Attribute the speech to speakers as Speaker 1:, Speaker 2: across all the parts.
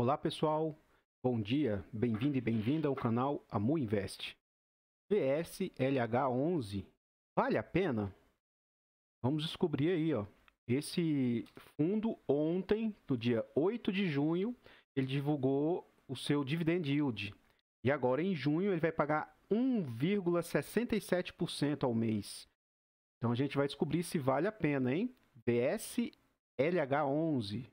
Speaker 1: Olá pessoal, bom dia, bem-vindo e bem-vinda ao canal Amu Invest. VSLH11 vale a pena? Vamos descobrir aí, ó. Esse fundo ontem, no dia 8 de junho, ele divulgou o seu dividend yield. E agora em junho ele vai pagar 1,67% ao mês. Então a gente vai descobrir se vale a pena, hein? VSLH11.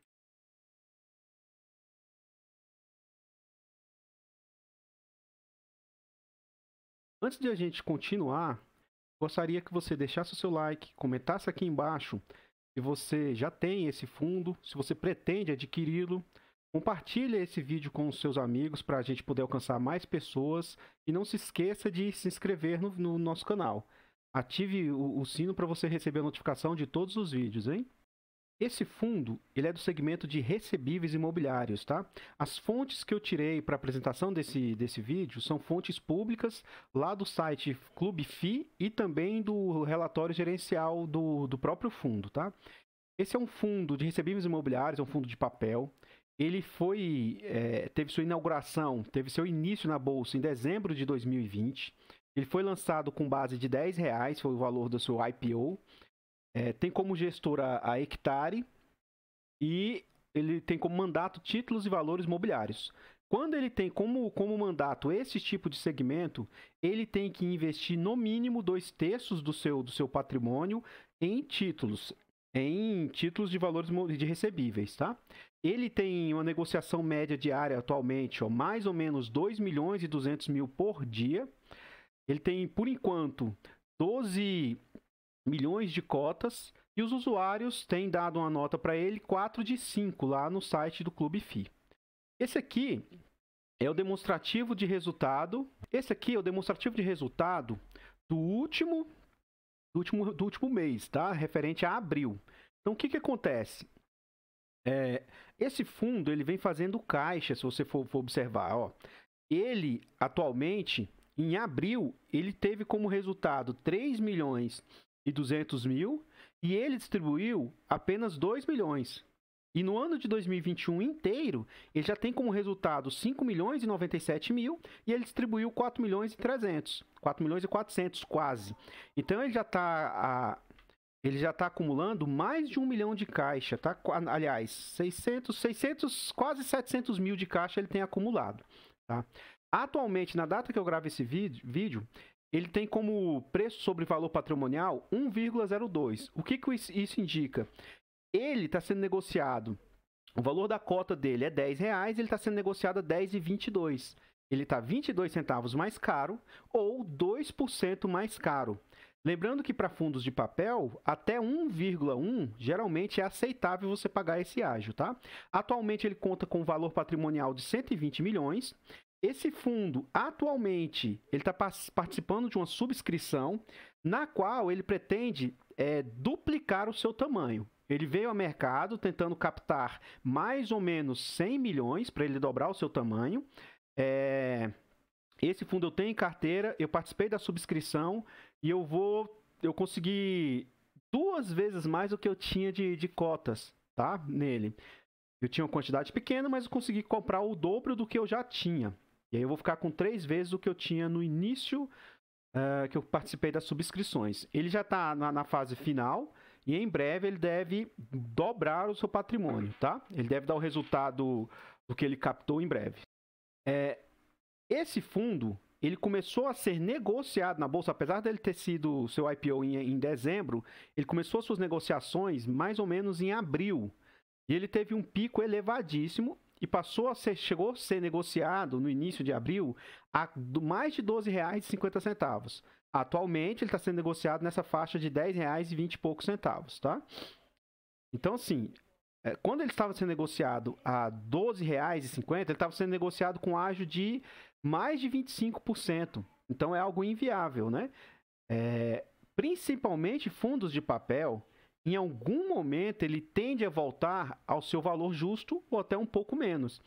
Speaker 1: Antes de a gente continuar, gostaria que você deixasse o seu like, comentasse aqui embaixo se você já tem esse fundo, se você pretende adquiri-lo. Compartilhe esse vídeo com os seus amigos para a gente poder alcançar mais pessoas. E não se esqueça de se inscrever no, no nosso canal. Ative o, o sino para você receber a notificação de todos os vídeos, hein? Esse fundo, ele é do segmento de recebíveis imobiliários, tá? As fontes que eu tirei para apresentação desse, desse vídeo são fontes públicas lá do site Clube FI e também do relatório gerencial do, do próprio fundo, tá? Esse é um fundo de recebíveis imobiliários, é um fundo de papel. Ele foi, é, teve sua inauguração, teve seu início na bolsa em dezembro de 2020. Ele foi lançado com base de 10 reais, foi o valor do seu IPO é, tem como gestora a Hectare e ele tem como mandato títulos e valores mobiliários. Quando ele tem como, como mandato esse tipo de segmento, ele tem que investir no mínimo dois terços do seu, do seu patrimônio em títulos, em títulos de valores de recebíveis, tá? Ele tem uma negociação média diária atualmente, ó, mais ou menos 2 milhões e 200 mil por dia. Ele tem, por enquanto, 12 milhões de cotas e os usuários têm dado uma nota para ele 4 de 5 lá no site do Clube FI. Esse aqui é o demonstrativo de resultado. Esse aqui é o demonstrativo de resultado do último do último, do último mês, tá? Referente a abril. Então o que, que acontece? É, esse fundo ele vem fazendo caixa, se você for, for observar. Ó. Ele atualmente, em abril, ele teve como resultado 3 milhões e 200 mil e ele distribuiu apenas 2 milhões. E no ano de 2021 inteiro, ele já tem como resultado 5 milhões e 97 mil e ele distribuiu 4 milhões e 300, 4 milhões e 400 quase. Então ele já está ele já está acumulando mais de um milhão de caixa, tá? Aliás, 600, 600, quase 700 mil de caixa ele tem acumulado, tá? Atualmente, na data que eu gravo esse vídeo, ele tem como preço sobre valor patrimonial 1,02. O que, que isso indica? Ele está sendo negociado, o valor da cota dele é 10 reais, ele está sendo negociado a 10,22. Ele está 22 centavos mais caro ou 2% mais caro. Lembrando que para fundos de papel, até 1,1 geralmente é aceitável você pagar esse ágio, tá? Atualmente ele conta com um valor patrimonial de 120 milhões esse fundo, atualmente, ele está participando de uma subscrição na qual ele pretende é, duplicar o seu tamanho. Ele veio ao mercado tentando captar mais ou menos 100 milhões para ele dobrar o seu tamanho. É, esse fundo eu tenho em carteira, eu participei da subscrição e eu vou, eu consegui duas vezes mais do que eu tinha de, de cotas, tá? Nele. Eu tinha uma quantidade pequena, mas eu consegui comprar o dobro do que eu já tinha. E aí eu vou ficar com três vezes o que eu tinha no início uh, que eu participei das subscrições. Ele já está na, na, fase final e em breve ele deve dobrar o seu patrimônio, tá? Ele deve dar o resultado do que ele captou em breve. É, esse fundo ele começou a ser negociado na bolsa, apesar dele ter sido seu IPO em, em dezembro, ele começou suas negociações mais ou menos em abril. E ele teve um pico elevadíssimo e passou a ser, chegou a ser negociado no início de abril a mais de R$12,50. Atualmente ele está sendo negociado nessa faixa de R$10,20 e poucos centavos, tá? Então, assim, é, quando ele estava sendo negociado a R$12,50, ele estava sendo negociado com ágio de mais de 25%. Então é algo inviável, né? É, principalmente fundos de papel, em algum momento ele tende a voltar ao seu valor justo ou até um pouco menos.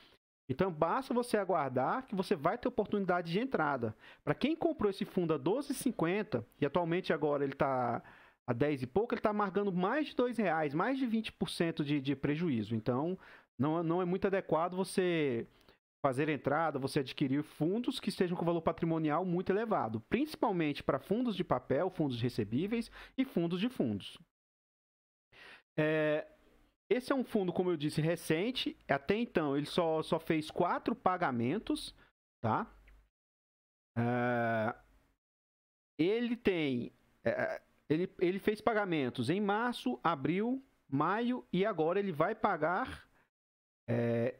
Speaker 1: Então basta você aguardar que você vai ter oportunidade de entrada. Para quem comprou esse fundo a 12,50 e atualmente agora ele está a 10 e pouco, ele está marcando mais de R$ reais, mais de 20% de, de prejuízo. Então não, não é muito adequado você fazer entrada, você adquirir fundos que estejam com valor patrimonial muito elevado, principalmente para fundos de papel, fundos recebíveis e fundos de fundos. É, esse é um fundo, como eu disse, recente. Até então, ele só, só fez quatro pagamentos, tá? É, ele tem... É, ele, ele fez pagamentos em março, abril, maio e agora ele vai pagar é,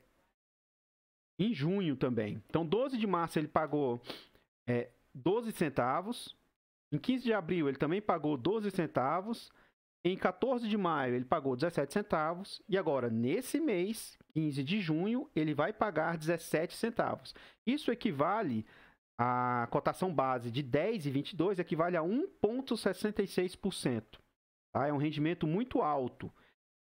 Speaker 1: em junho também. Então, 12 de março ele pagou é, 12 centavos. Em 15 de abril ele também pagou 12 centavos. Em 14 de maio, ele pagou 17 centavos. E agora, nesse mês, 15 de junho, ele vai pagar 17 centavos. Isso equivale a cotação base de 10,22 equivale a 1,66%. Tá? É um rendimento muito alto.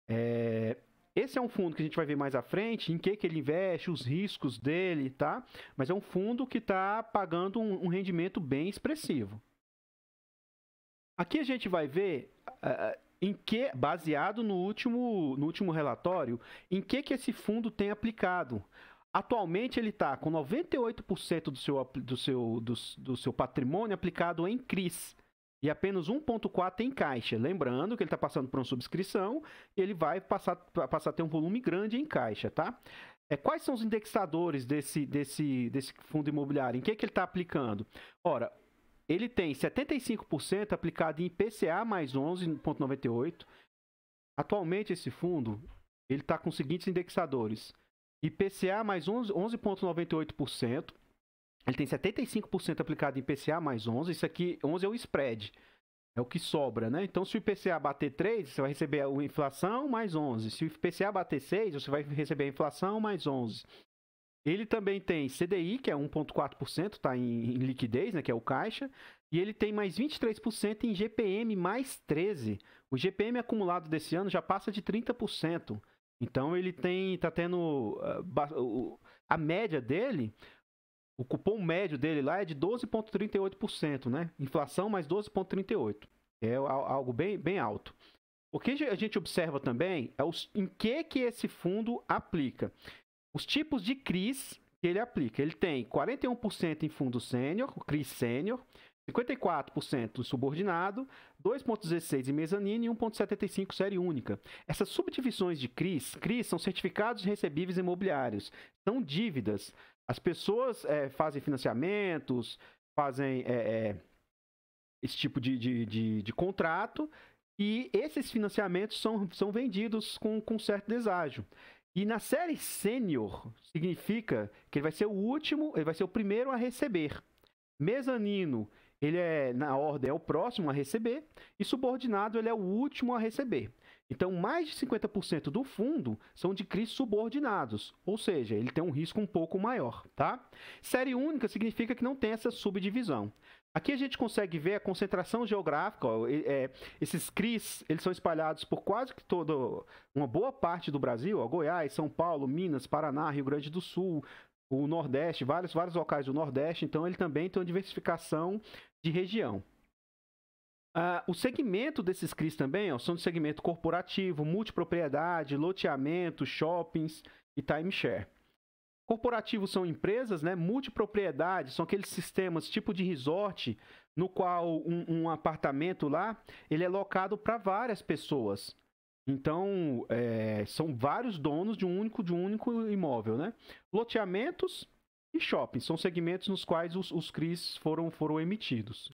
Speaker 1: É... Esse é um fundo que a gente vai ver mais à frente, em que, que ele investe, os riscos dele, tá? Mas é um fundo que está pagando um, um rendimento bem expressivo. Aqui a gente vai ver em que, baseado no último, no último relatório, em que, que esse fundo tem aplicado. Atualmente ele está com 98% do seu, do, seu, do, do seu patrimônio aplicado em CRIs e apenas 1,4 em caixa. Lembrando que ele está passando por uma subscrição e ele vai passar, passar a ter um volume grande em caixa, tá? É, quais são os indexadores desse, desse, desse fundo imobiliário? Em que, que ele está aplicando? Ora, ele tem 75% aplicado em IPCA mais 11,98. Atualmente esse fundo ele está com os seguintes indexadores: IPCA mais 11,98%. Ele tem 75% aplicado em IPCA mais 11. Isso aqui, 11 é o spread. É o que sobra, né? Então, se o IPCA bater 3, você vai receber a inflação mais 11. Se o IPCA bater 6, você vai receber a inflação mais 11. Ele também tem CDI, que é 1,4%, está em, em, liquidez, né, que é o caixa, e ele tem mais 23% em GPM mais 13%. O GPM acumulado desse ano já passa de 30%. Então ele tem, tá tendo ah, a média dele, o cupom médio dele lá é de 12,38%, né? Inflação mais 12,38%. É algo bem, bem alto. O que a gente observa também é os, em que, que esse fundo aplica os tipos de CRIs que ele aplica. Ele tem 41% em fundo sênior, CRI sênior, 54% em subordinado, 2,16% em mezanino e 1,75% série única. Essas subdivisões de CRIs, CRIs são certificados de recebíveis imobiliários, são dívidas. As pessoas é, fazem financiamentos, fazem é, é, esse tipo de, de, de, de contrato e esses financiamentos são, são vendidos com, com certo deságio. E na série sênior significa que ele vai ser o último, ele vai ser o primeiro a receber. Mezanino, ele é na ordem é o próximo a receber e subordinado ele é o último a receber. Então, mais de 50% do fundo são de CRIs subordinados, ou seja, ele tem um risco um pouco maior, tá? Série única significa que não tem essa subdivisão. Aqui a gente consegue ver a concentração geográfica. Ó, é, esses CRIs eles são espalhados por quase que toda uma boa parte do Brasil: ó, Goiás, São Paulo, Minas, Paraná, Rio Grande do Sul, o Nordeste, vários, vários locais do Nordeste. Então, ele também tem uma diversificação de região. Ah, o segmento desses CRIs também ó, são do segmento corporativo, multipropriedade, loteamento, shoppings e timeshare. Corporativos são empresas, né? Multipropriedades são aqueles sistemas tipo de resort no qual um, um apartamento lá ele é locado para várias pessoas. Então é, são vários donos de um único de um único imóvel, né? Loteamentos e shoppings são segmentos nos quais os, os CRIs foram foram emitidos.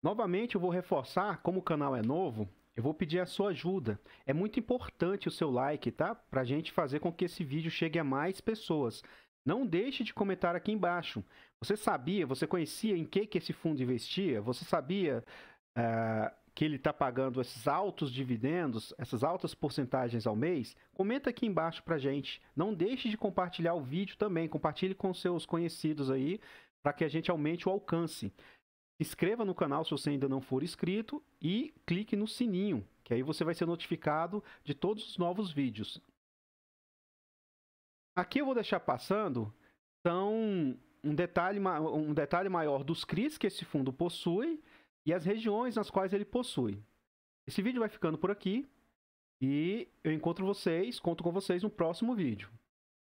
Speaker 1: Novamente eu vou reforçar, como o canal é novo, eu vou pedir a sua ajuda. É muito importante o seu like, tá? Pra gente fazer com que esse vídeo chegue a mais pessoas. Não deixe de comentar aqui embaixo. Você sabia, você conhecia em que, que esse fundo investia? Você sabia uh, que ele está pagando esses altos dividendos, essas altas porcentagens ao mês? Comenta aqui embaixo pra gente. Não deixe de compartilhar o vídeo também. Compartilhe com seus conhecidos aí para que a gente aumente o alcance. Inscreva no canal se você ainda não for inscrito e clique no sininho, que aí você vai ser notificado de todos os novos vídeos. Aqui eu vou deixar passando um detalhe, um detalhe maior dos CRIs que esse fundo possui e as regiões nas quais ele possui. Esse vídeo vai ficando por aqui e eu encontro vocês, conto com vocês no próximo vídeo.